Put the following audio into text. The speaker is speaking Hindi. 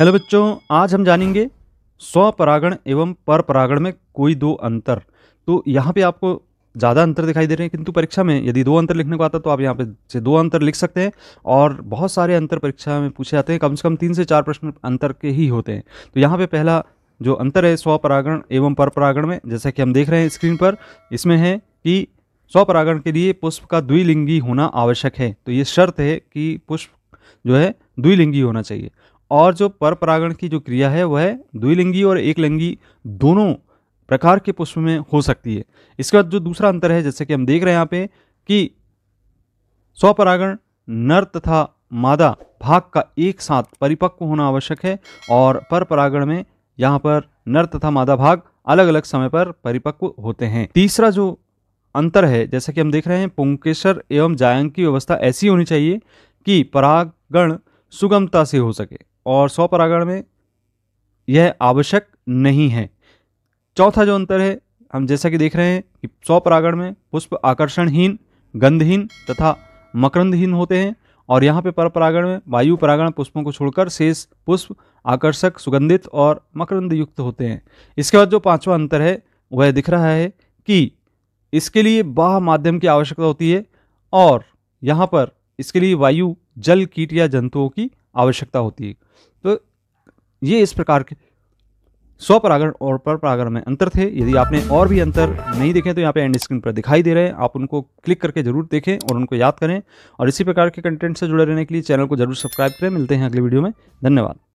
हेलो बच्चों आज हम जानेंगे स्व परागण एवं पर परागण में कोई दो अंतर तो यहाँ पे आपको ज़्यादा अंतर दिखाई दे रहे हैं किंतु परीक्षा में यदि दो अंतर लिखने को आता तो आप यहाँ पे से दो अंतर लिख सकते हैं और बहुत सारे अंतर परीक्षा में पूछे जाते हैं कम से कम तीन से चार प्रश्न अंतर के ही होते हैं तो यहाँ पे पहला जो अंतर है स्व परागण एवं पर परागण में जैसा कि हम देख रहे हैं स्क्रीन पर इसमें है कि स्व परागण के लिए पुष्प का द्विलिंगी होना आवश्यक है तो ये शर्त है कि पुष्प जो है द्विलिंगी होना चाहिए और जो पर परागण की जो क्रिया है वह द्विलिंगी और एकलिंगी दोनों प्रकार के पुष्प में हो सकती है इसके बाद जो दूसरा अंतर है जैसे कि हम देख रहे हैं यहाँ पे कि स्वपरागण नर तथा मादा भाग का एक साथ परिपक्व होना आवश्यक है और पर परागण में यहाँ पर नर तथा मादा भाग अलग अलग समय पर परिपक्व होते हैं तीसरा जो अंतर है जैसा कि हम देख रहे हैं पुंकेश्वर एवं जायंग की व्यवस्था ऐसी होनी चाहिए कि परागण सुगमता से हो सके और सौ परागण में यह आवश्यक नहीं है चौथा जो अंतर है हम जैसा कि देख रहे हैं कि सौ परागण में पुष्प आकर्षणहीन गंधहीन तथा मकरंदहीन होते हैं और यहाँ पे पर परागण में वायु परागण पुष्पों को छोड़कर शेष पुष्प आकर्षक सुगंधित और मकरंद युक्त होते हैं इसके बाद जो पांचवा अंतर है वह दिख रहा है कि इसके लिए बाह माध्यम की आवश्यकता होती है और यहाँ पर इसके लिए वायु जल कीट या जंतुओं की आवश्यकता होती है तो ये इस प्रकार के स्वपरागण और परपरागण में अंतर थे यदि आपने और भी अंतर नहीं देखे तो यहाँ पे एंड स्क्रीन पर दिखाई दे रहे हैं आप उनको क्लिक करके जरूर देखें और उनको याद करें और इसी प्रकार के कंटेंट से जुड़े रहने के लिए चैनल को जरूर सब्सक्राइब करें मिलते हैं अगले वीडियो में धन्यवाद